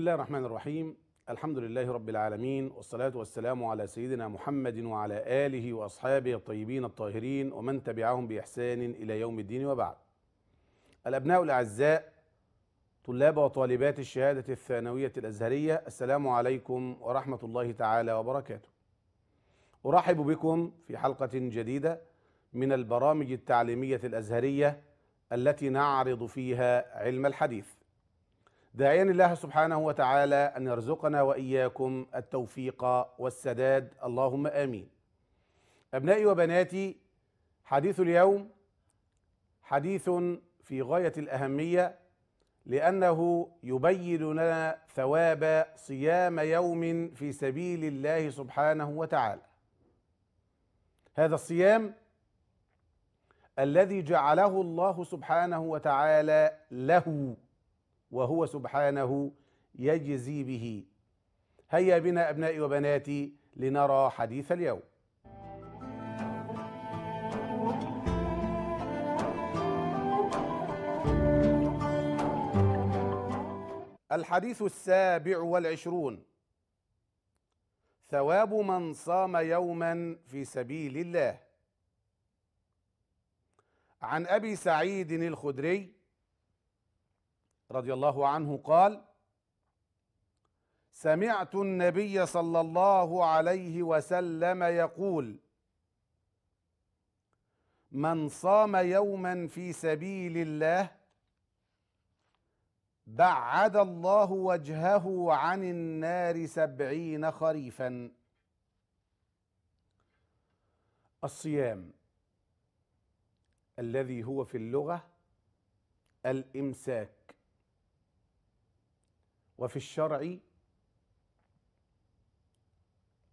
الله الرحمن الرحيم الحمد لله رب العالمين والصلاة والسلام على سيدنا محمد وعلى آله وأصحابه الطيبين الطاهرين ومن تبعهم بإحسان إلى يوم الدين وبعد الأبناء الأعزاء طلاب وطالبات الشهادة الثانوية الأزهرية السلام عليكم ورحمة الله تعالى وبركاته أرحب بكم في حلقة جديدة من البرامج التعليمية الأزهرية التي نعرض فيها علم الحديث داعيا الله سبحانه وتعالى أن يرزقنا وإياكم التوفيق والسداد اللهم آمين أبنائي وبناتي حديث اليوم حديث في غاية الأهمية لأنه يبين لنا ثواب صيام يوم في سبيل الله سبحانه وتعالى هذا الصيام الذي جعله الله سبحانه وتعالى له وهو سبحانه يجزي به هيا بنا أبنائي وبناتي لنرى حديث اليوم الحديث السابع والعشرون ثواب من صام يوما في سبيل الله عن ابي سعيد الخدري رضي الله عنه قال سمعت النبي صلى الله عليه وسلم يقول من صام يوما في سبيل الله بعد الله وجهه عن النار سبعين خريفا الصيام الذي هو في اللغه الامساك وفي الشرع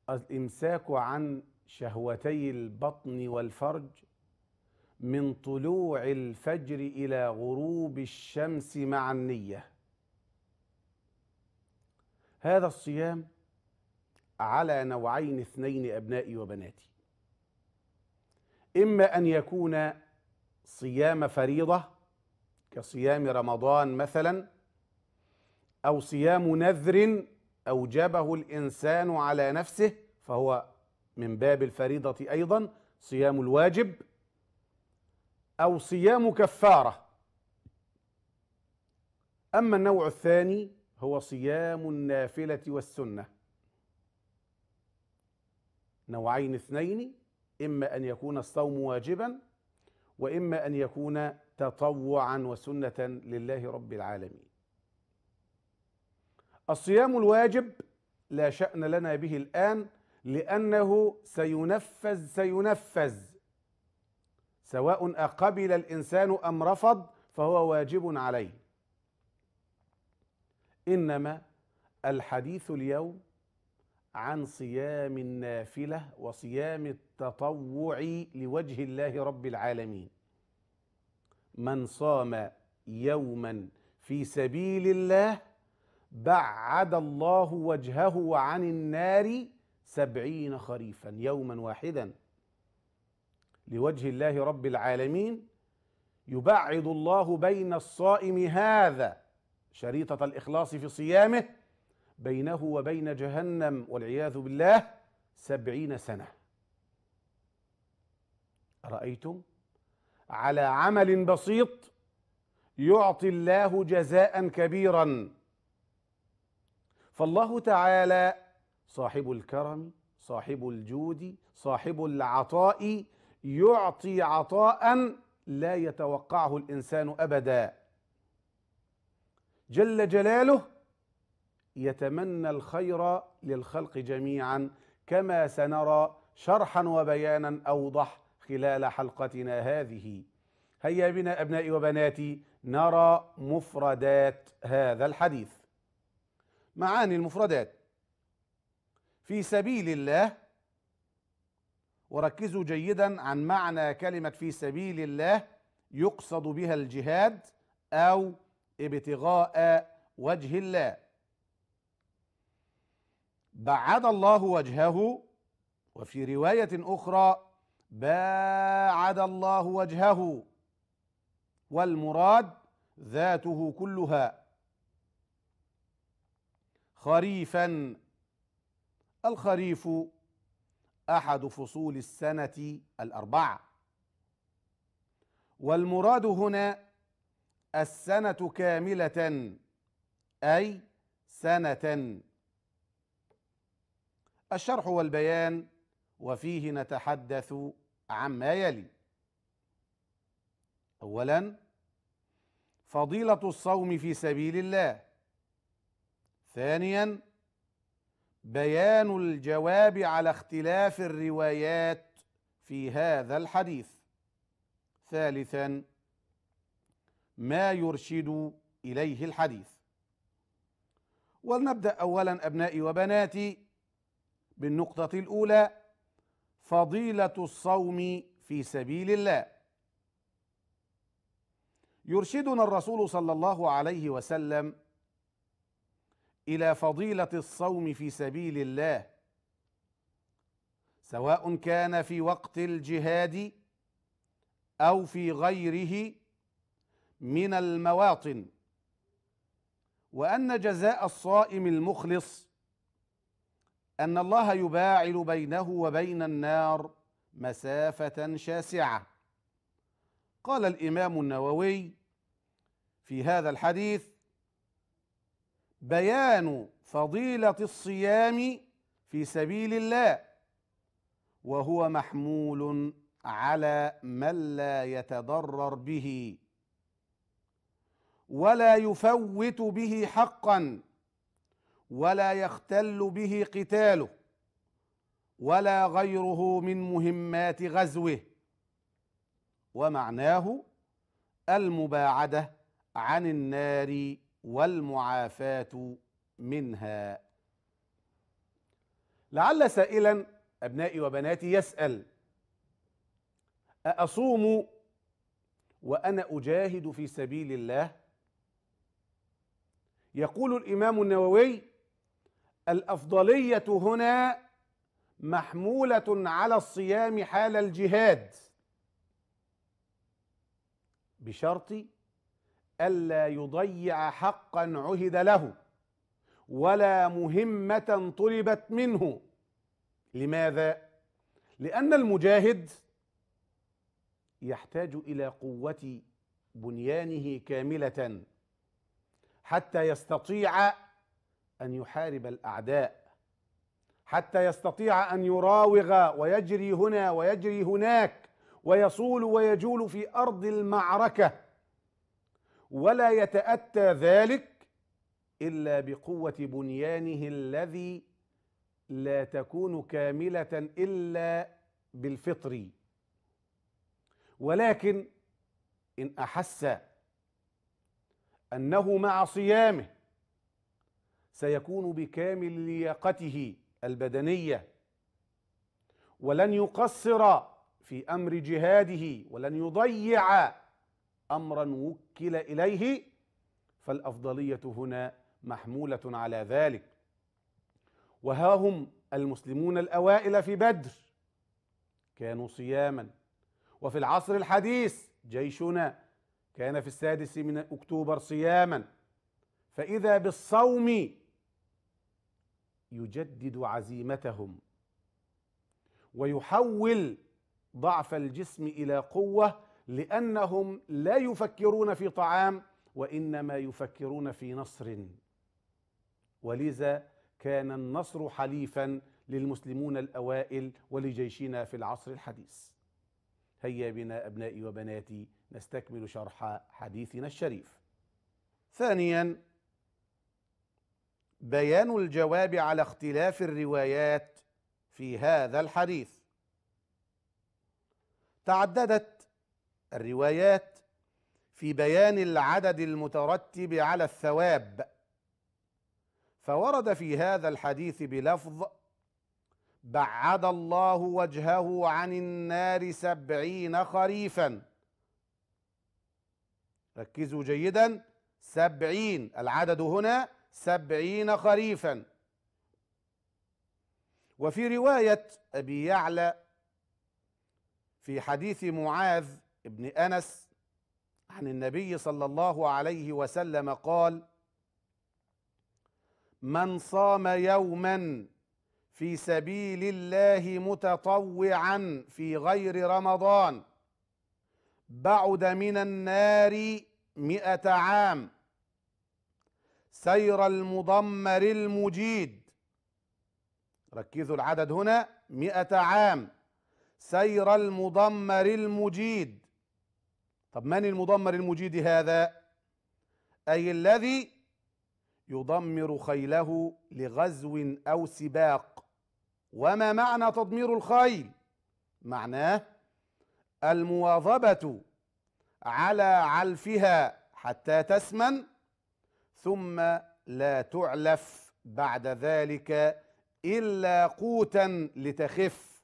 الامساك عن شهوتي البطن والفرج من طلوع الفجر الى غروب الشمس مع النيه هذا الصيام على نوعين اثنين ابنائي وبناتي اما ان يكون صيام فريضه كصيام رمضان مثلا أو صيام نذر أوجبه الإنسان على نفسه فهو من باب الفريضة أيضا صيام الواجب أو صيام كفارة أما النوع الثاني هو صيام النافلة والسنة نوعين اثنين إما أن يكون الصوم واجبا وإما أن يكون تطوعا وسنة لله رب العالمين الصيام الواجب لا شأن لنا به الآن لأنه سينفذ سينفذ سواء أقبل الإنسان أم رفض فهو واجب عليه إنما الحديث اليوم عن صيام النافلة وصيام التطوع لوجه الله رب العالمين من صام يوما في سبيل الله بعد الله وجهه عن النار سبعين خريفا يوما واحدا لوجه الله رب العالمين يبعد الله بين الصائم هذا شريطة الإخلاص في صيامه بينه وبين جهنم والعياذ بالله سبعين سنة أرأيتم على عمل بسيط يعطي الله جزاء كبيرا فالله تعالى صاحب الكرم صاحب الجود صاحب العطاء يعطي عطاء لا يتوقعه الانسان ابدا جل جلاله يتمنى الخير للخلق جميعا كما سنرى شرحا وبيانا اوضح خلال حلقتنا هذه هيا بنا ابنائي وبناتي نرى مفردات هذا الحديث معاني المفردات في سبيل الله وركزوا جيدا عن معنى كلمة في سبيل الله يقصد بها الجهاد أو ابتغاء وجه الله بعد الله وجهه وفي رواية أخرى باعد الله وجهه والمراد ذاته كلها خريفا الخريف احد فصول السنه الاربعه والمراد هنا السنه كامله اي سنه الشرح والبيان وفيه نتحدث عما يلي اولا فضيله الصوم في سبيل الله ثانيا بيان الجواب على اختلاف الروايات في هذا الحديث ثالثا ما يرشد اليه الحديث ولنبدا اولا ابنائي وبناتي بالنقطه الاولى فضيله الصوم في سبيل الله يرشدنا الرسول صلى الله عليه وسلم الى فضيله الصوم في سبيل الله سواء كان في وقت الجهاد او في غيره من المواطن وان جزاء الصائم المخلص ان الله يباعل بينه وبين النار مسافه شاسعه قال الامام النووي في هذا الحديث بيان فضيلة الصيام في سبيل الله وهو محمول على من لا يتضرر به ولا يفوت به حقا ولا يختل به قتاله ولا غيره من مهمات غزوه ومعناه المباعده عن النار والمعافاه منها لعل سائلا ابنائي وبناتي يسال ااصوم وانا اجاهد في سبيل الله يقول الامام النووي الافضليه هنا محموله على الصيام حال الجهاد بشرط الا يضيع حقا عهد له ولا مهمه طلبت منه لماذا لان المجاهد يحتاج الى قوه بنيانه كامله حتى يستطيع ان يحارب الاعداء حتى يستطيع ان يراوغ ويجري هنا ويجري هناك ويصول ويجول في ارض المعركه ولا يتأتى ذلك إلا بقوة بنيانه الذي لا تكون كاملة إلا بالفطر ولكن إن أحس أنه مع صيامه سيكون بكامل لياقته البدنية ولن يقصر في أمر جهاده ولن يضيع امرا وكل اليه فالافضليه هنا محموله على ذلك وها هم المسلمون الاوائل في بدر كانوا صياما وفي العصر الحديث جيشنا كان في السادس من اكتوبر صياما فاذا بالصوم يجدد عزيمتهم ويحول ضعف الجسم الى قوه لانهم لا يفكرون في طعام وانما يفكرون في نصر ولذا كان النصر حليفا للمسلمون الاوائل ولجيشنا في العصر الحديث هيا بنا ابنائي وبناتي نستكمل شرح حديثنا الشريف ثانيا بيان الجواب على اختلاف الروايات في هذا الحديث تعددت الروايات في بيان العدد المترتب على الثواب فورد في هذا الحديث بلفظ بعد الله وجهه عن النار سبعين خريفا ركزوا جيدا سبعين العدد هنا سبعين خريفا وفي رواية أبي يعلى في حديث معاذ ابن انس عن النبي صلى الله عليه وسلم قال من صام يوما في سبيل الله متطوعا في غير رمضان بعد من النار مئة عام سير المضمر المجيد ركزوا العدد هنا مئة عام سير المضمر المجيد طب من المدمر المجيد هذا أي الذي يدمر خيله لغزو أو سباق وما معنى تضمير الخيل معناه المواظبة على علفها حتى تسمن ثم لا تعلف بعد ذلك إلا قوتا لتخف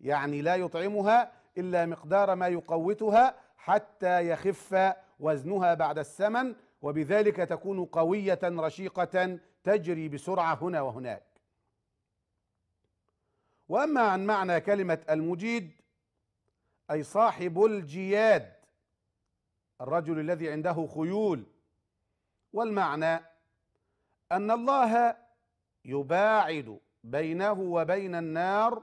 يعني لا يطعمها إلا مقدار ما يقوتها حتى يخف وزنها بعد السمن وبذلك تكون قوية رشيقة تجري بسرعة هنا وهناك وأما عن معنى كلمة المجيد أي صاحب الجياد الرجل الذي عنده خيول والمعنى أن الله يباعد بينه وبين النار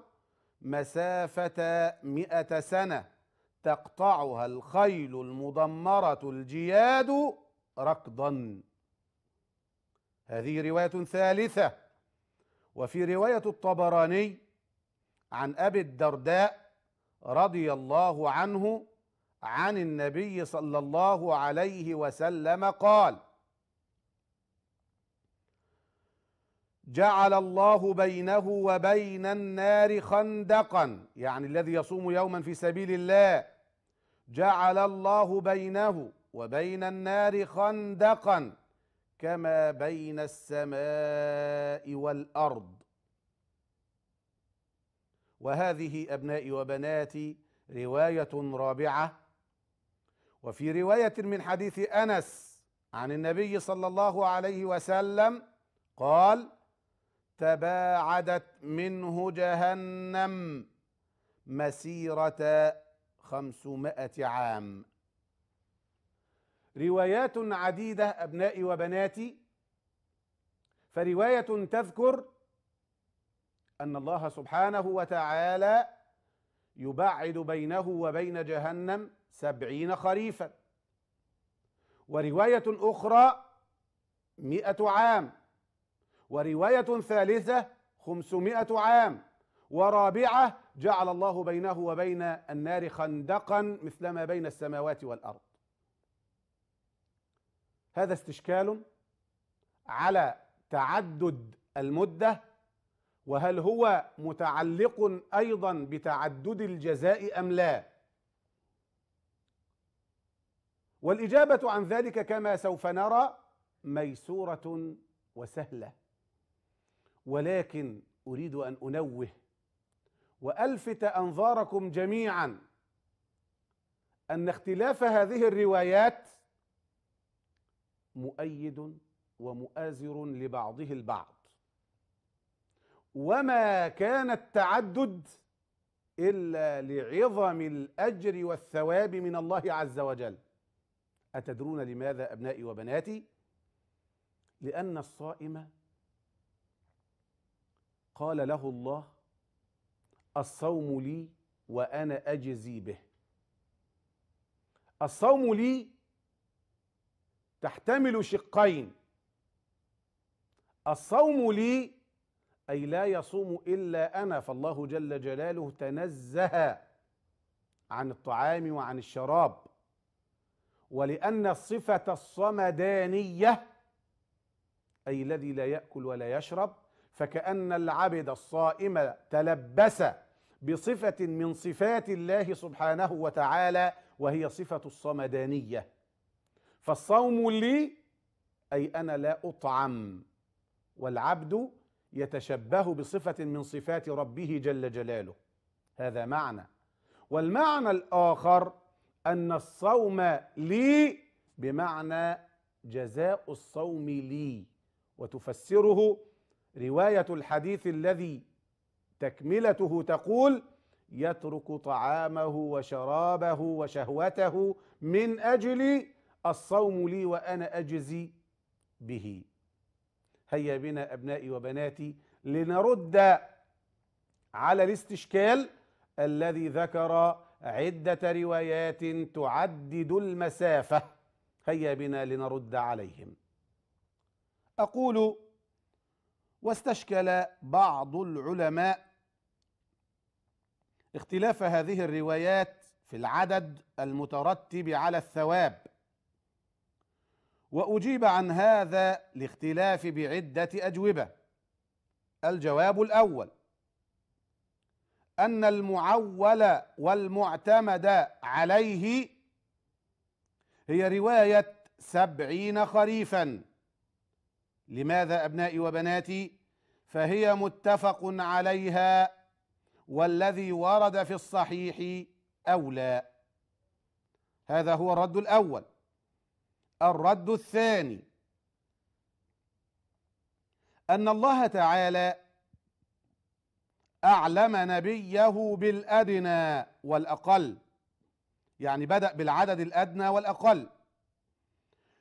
مسافة مئة سنة تقطعها الخيل المدمرة الجياد ركضا هذه رواية ثالثة وفي رواية الطبراني عن أبي الدرداء رضي الله عنه عن النبي صلى الله عليه وسلم قال جعل الله بينه وبين النار خندقا يعني الذي يصوم يوما في سبيل الله جعل الله بينه وبين النار خندقا كما بين السماء والارض وهذه ابنائي وبناتي روايه رابعه وفي روايه من حديث انس عن النبي صلى الله عليه وسلم قال تباعدت منه جهنم مسيره خمسمائة عام روايات عديدة أبنائي وبناتي فرواية تذكر أن الله سبحانه وتعالى يبعد بينه وبين جهنم سبعين خريفا ورواية أخرى مئة عام ورواية ثالثة خمسمائة عام ورابعة جعل الله بينه وبين النار خندقا مثلما بين السماوات والأرض هذا استشكال على تعدد المدة وهل هو متعلق أيضا بتعدد الجزاء أم لا والإجابة عن ذلك كما سوف نرى ميسورة وسهلة ولكن أريد أن أنوه والفت انظاركم جميعا ان اختلاف هذه الروايات مؤيد ومؤازر لبعضه البعض وما كان التعدد الا لعظم الاجر والثواب من الله عز وجل اتدرون لماذا ابنائي وبناتي لان الصائم قال له الله الصوم لي وانا اجزي به الصوم لي تحتمل شقين الصوم لي اي لا يصوم الا انا فالله جل جلاله تنزه عن الطعام وعن الشراب ولان الصفه الصمدانيه اي الذي لا ياكل ولا يشرب فكان العبد الصائم تلبس بصفة من صفات الله سبحانه وتعالى وهي صفة الصمدانية فالصوم لي أي أنا لا أطعم والعبد يتشبه بصفة من صفات ربه جل جلاله هذا معنى والمعنى الآخر أن الصوم لي بمعنى جزاء الصوم لي وتفسره رواية الحديث الذي تكملته تقول يترك طعامه وشرابه وشهوته من اجل الصوم لي وانا اجزي به هيا بنا ابنائي وبناتي لنرد على الاستشكال الذي ذكر عده روايات تعدد المسافه هيا بنا لنرد عليهم اقول واستشكل بعض العلماء اختلاف هذه الروايات في العدد المترتب على الثواب واجيب عن هذا الاختلاف بعده اجوبه الجواب الاول ان المعول والمعتمد عليه هي روايه سبعين خريفا لماذا ابنائي وبناتي فهي متفق عليها والذي ورد في الصحيح أولى هذا هو الرد الأول الرد الثاني أن الله تعالى أعلم نبيه بالأدنى والأقل يعني بدأ بالعدد الأدنى والأقل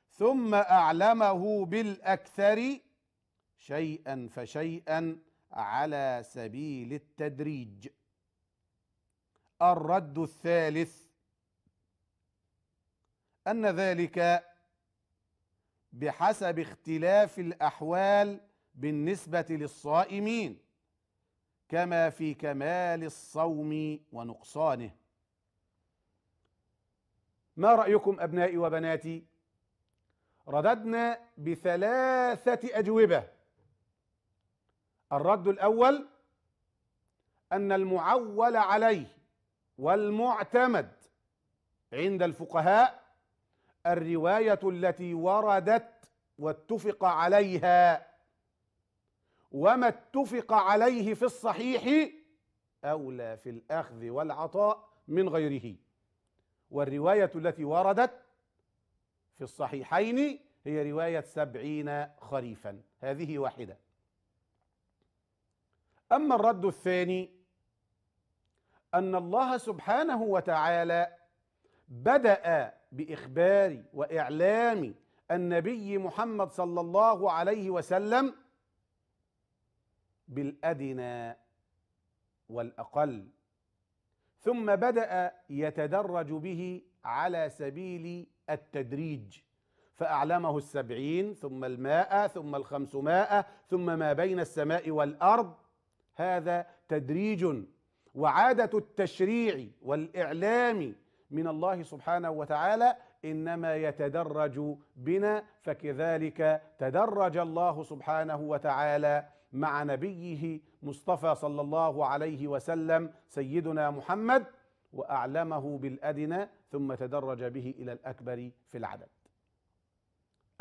ثم أعلمه بالأكثر شيئا فشيئا على سبيل التدريج الرد الثالث ان ذلك بحسب اختلاف الاحوال بالنسبه للصائمين كما في كمال الصوم ونقصانه ما رايكم ابنائي وبناتي رددنا بثلاثه اجوبه الرد الاول ان المعول عليه والمعتمد عند الفقهاء الروايه التي وردت واتفق عليها وما اتفق عليه في الصحيح اولى في الاخذ والعطاء من غيره والروايه التي وردت في الصحيحين هي روايه سبعين خريفا هذه واحده أما الرد الثاني أن الله سبحانه وتعالى بدأ بإخبار وإعلام النبي محمد صلى الله عليه وسلم بالأدنى والأقل ثم بدأ يتدرج به على سبيل التدريج فأعلمه السبعين ثم الماء ثم الخمسمائة ثم ما بين السماء والأرض هذا تدريج وعادة التشريع والإعلام من الله سبحانه وتعالى إنما يتدرج بنا فكذلك تدرج الله سبحانه وتعالى مع نبيه مصطفى صلى الله عليه وسلم سيدنا محمد وأعلمه بالأدنى ثم تدرج به إلى الأكبر في العدد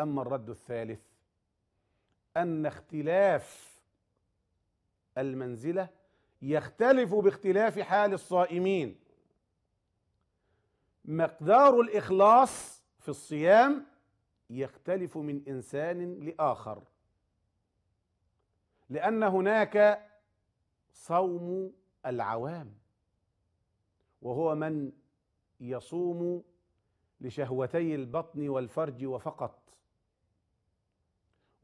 أما الرد الثالث أن اختلاف المنزله يختلف باختلاف حال الصائمين مقدار الاخلاص في الصيام يختلف من انسان لاخر لان هناك صوم العوام وهو من يصوم لشهوتي البطن والفرج وفقط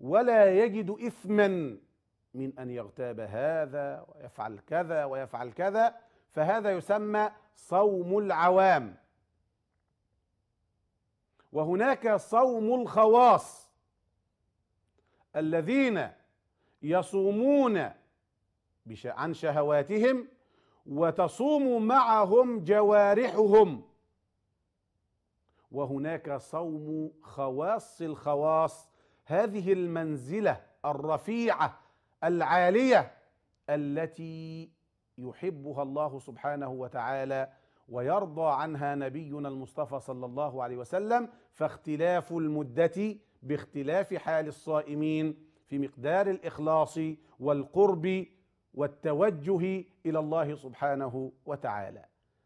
ولا يجد اثما من أن يغتاب هذا ويفعل كذا ويفعل كذا فهذا يسمى صوم العوام وهناك صوم الخواص الذين يصومون عن شهواتهم وتصوم معهم جوارحهم وهناك صوم خواص الخواص هذه المنزله الرفيعه العاليه التي يحبها الله سبحانه وتعالى ويرضى عنها نبينا المصطفى صلى الله عليه وسلم فاختلاف المده باختلاف حال الصائمين في مقدار الاخلاص والقرب والتوجه الى الله سبحانه وتعالى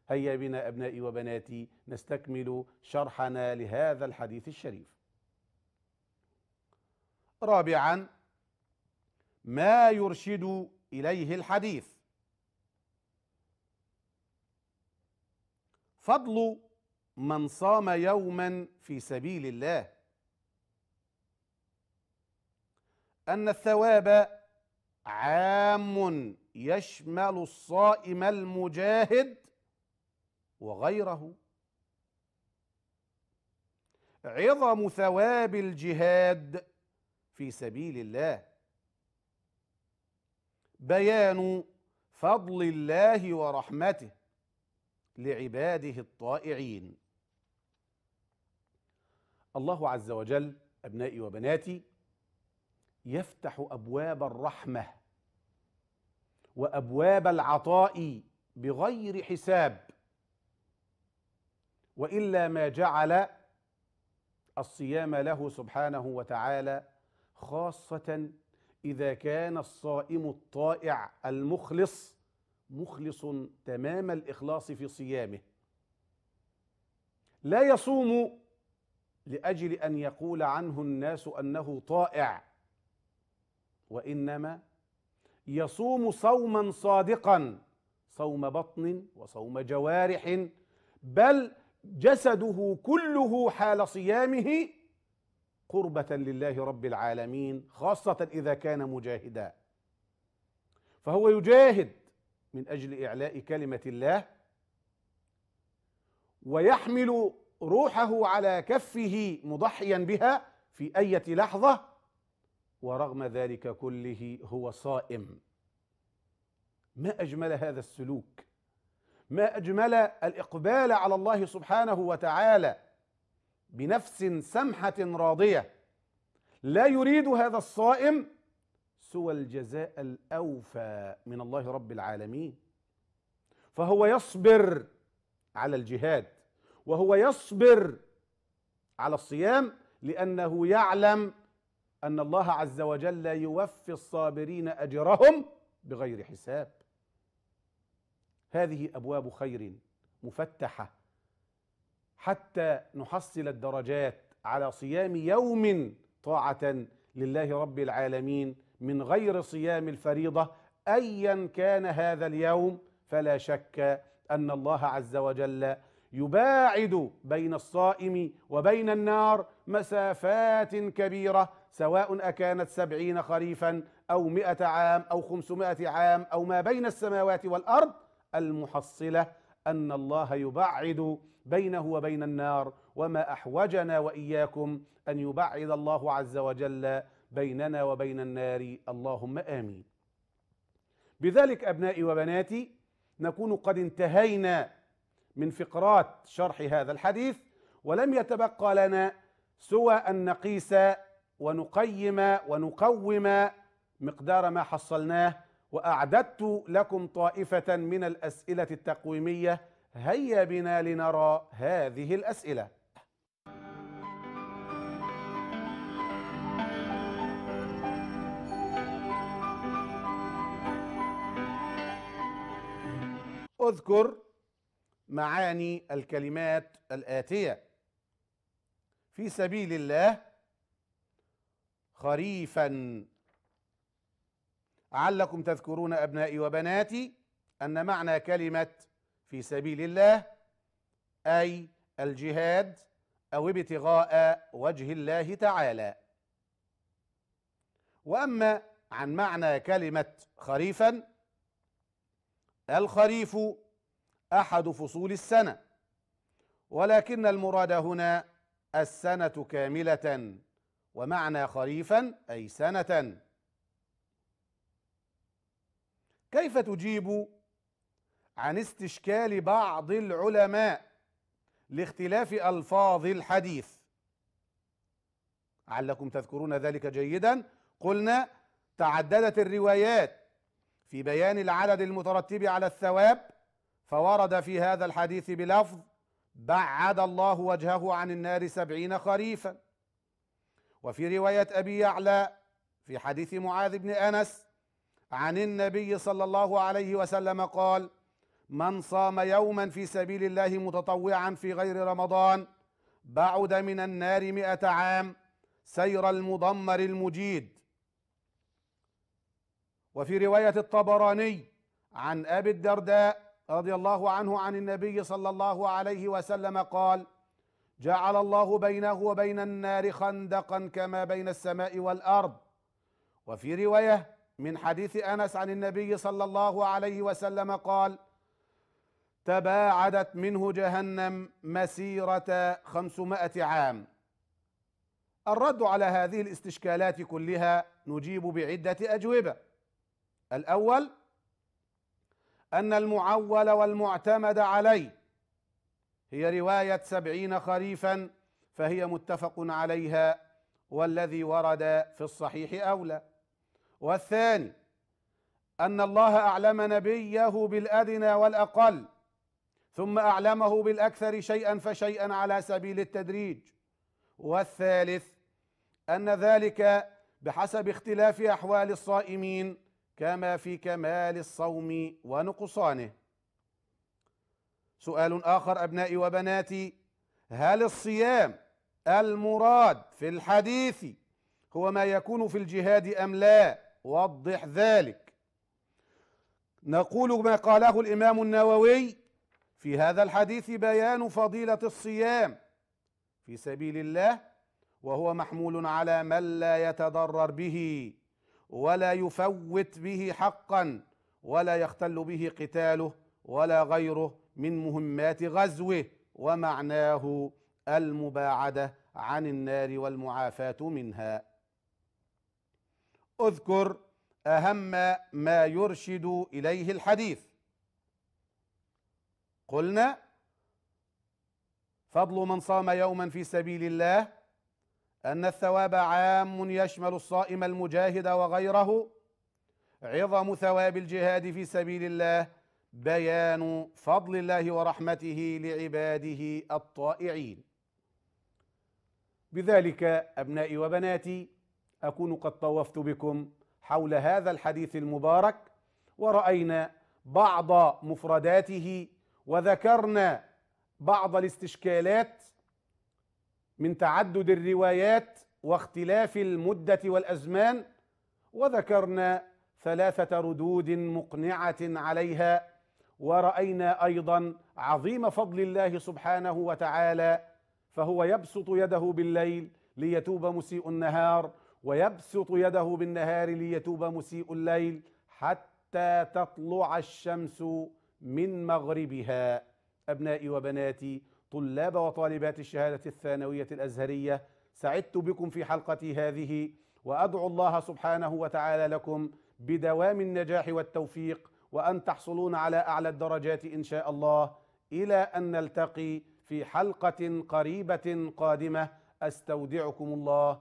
هيا بنا ابنائي وبناتي نستكمل شرحنا لهذا الحديث الشريف رابعا ما يرشد اليه الحديث فضل من صام يوما في سبيل الله ان الثواب عام يشمل الصائم المجاهد وغيره عظم ثواب الجهاد في سبيل الله بيان فضل الله ورحمته لعباده الطائعين الله عز وجل ابنائي وبناتي يفتح ابواب الرحمه وابواب العطاء بغير حساب والا ما جعل الصيام له سبحانه وتعالى خاصه اذا كان الصائم الطائع المخلص مخلص تمام الاخلاص في صيامه لا يصوم لاجل ان يقول عنه الناس انه طائع وانما يصوم صوما صادقا صوم بطن وصوم جوارح بل جسده كله حال صيامه قربة لله رب العالمين خاصة إذا كان مجاهدا فهو يجاهد من أجل إعلاء كلمة الله ويحمل روحه على كفه مضحيا بها في أية لحظة ورغم ذلك كله هو صائم ما أجمل هذا السلوك ما أجمل الإقبال على الله سبحانه وتعالى بنفس سمحة راضية لا يريد هذا الصائم سوى الجزاء الأوفى من الله رب العالمين فهو يصبر على الجهاد وهو يصبر على الصيام لأنه يعلم أن الله عز وجل يوفي الصابرين أجرهم بغير حساب هذه أبواب خير مفتحة حتى نحصل الدرجات على صيام يوم طاعة لله رب العالمين من غير صيام الفريضة أيا كان هذا اليوم فلا شك أن الله عز وجل يباعد بين الصائم وبين النار مسافات كبيرة سواء أكانت سبعين خريفا أو مئة عام أو خمسمائة عام أو ما بين السماوات والأرض المحصلة أن الله يبعد بينه وبين النار وما أحوجنا وإياكم أن يبعد الله عز وجل بيننا وبين النار اللهم آمين بذلك أبنائي وبناتي نكون قد انتهينا من فقرات شرح هذا الحديث ولم يتبقى لنا سوى أن نقيس ونقيم ونقوم مقدار ما حصلناه واعددت لكم طائفه من الاسئله التقويميه هيا بنا لنرى هذه الاسئله اذكر معاني الكلمات الاتيه في سبيل الله خريفا علكم تذكرون أبنائي وبناتي أن معنى كلمة في سبيل الله أي الجهاد أو ابتغاء وجه الله تعالى وأما عن معنى كلمة خريفا الخريف أحد فصول السنة ولكن المراد هنا السنة كاملة ومعنى خريفا أي سنة كيف تجيب عن استشكال بعض العلماء لاختلاف الفاظ الحديث علكم تذكرون ذلك جيدا قلنا تعددت الروايات في بيان العدد المترتب على الثواب فورد في هذا الحديث بلفظ بعد الله وجهه عن النار سبعين خريفا وفي رواية أبي يعلى في حديث معاذ بن أنس عن النبي صلى الله عليه وسلم قال من صام يوما في سبيل الله متطوعا في غير رمضان بعد من النار مئة عام سير المضمر المجيد وفي رواية الطبراني عن أبي الدرداء رضي الله عنه عن النبي صلى الله عليه وسلم قال جعل الله بينه وبين النار خندقا كما بين السماء والأرض وفي رواية من حديث انس عن النبي صلى الله عليه وسلم قال تباعدت منه جهنم مسيره خمسمائه عام الرد على هذه الاستشكالات كلها نجيب بعده اجوبه الاول ان المعول والمعتمد عليه هي روايه سبعين خريفا فهي متفق عليها والذي ورد في الصحيح اولى والثاني أن الله أعلم نبيه بالأدنى والأقل ثم أعلمه بالأكثر شيئا فشيئا على سبيل التدريج والثالث أن ذلك بحسب اختلاف أحوال الصائمين كما في كمال الصوم ونقصانه سؤال آخر أبنائي وبناتي هل الصيام المراد في الحديث هو ما يكون في الجهاد أم لا؟ وضح ذلك نقول ما قاله الإمام النووي في هذا الحديث بيان فضيلة الصيام في سبيل الله وهو محمول على من لا يتضرر به ولا يفوت به حقا ولا يختل به قتاله ولا غيره من مهمات غزوه ومعناه المباعده عن النار والمعافاه منها اذكر اهم ما يرشد اليه الحديث قلنا فضل من صام يوما في سبيل الله ان الثواب عام يشمل الصائم المجاهد وغيره عظم ثواب الجهاد في سبيل الله بيان فضل الله ورحمته لعباده الطائعين بذلك ابنائي وبناتي اكون قد طوفت بكم حول هذا الحديث المبارك وراينا بعض مفرداته وذكرنا بعض الاستشكالات من تعدد الروايات واختلاف المده والازمان وذكرنا ثلاثه ردود مقنعه عليها وراينا ايضا عظيم فضل الله سبحانه وتعالى فهو يبسط يده بالليل ليتوب مسيء النهار ويبسط يده بالنهار ليتوب مسيء الليل حتى تطلع الشمس من مغربها أبنائي وبناتي طلاب وطالبات الشهادة الثانوية الأزهرية سعدت بكم في حلقتي هذه وأدعو الله سبحانه وتعالى لكم بدوام النجاح والتوفيق وأن تحصلون على أعلى الدرجات إن شاء الله إلى أن نلتقي في حلقة قريبة قادمة أستودعكم الله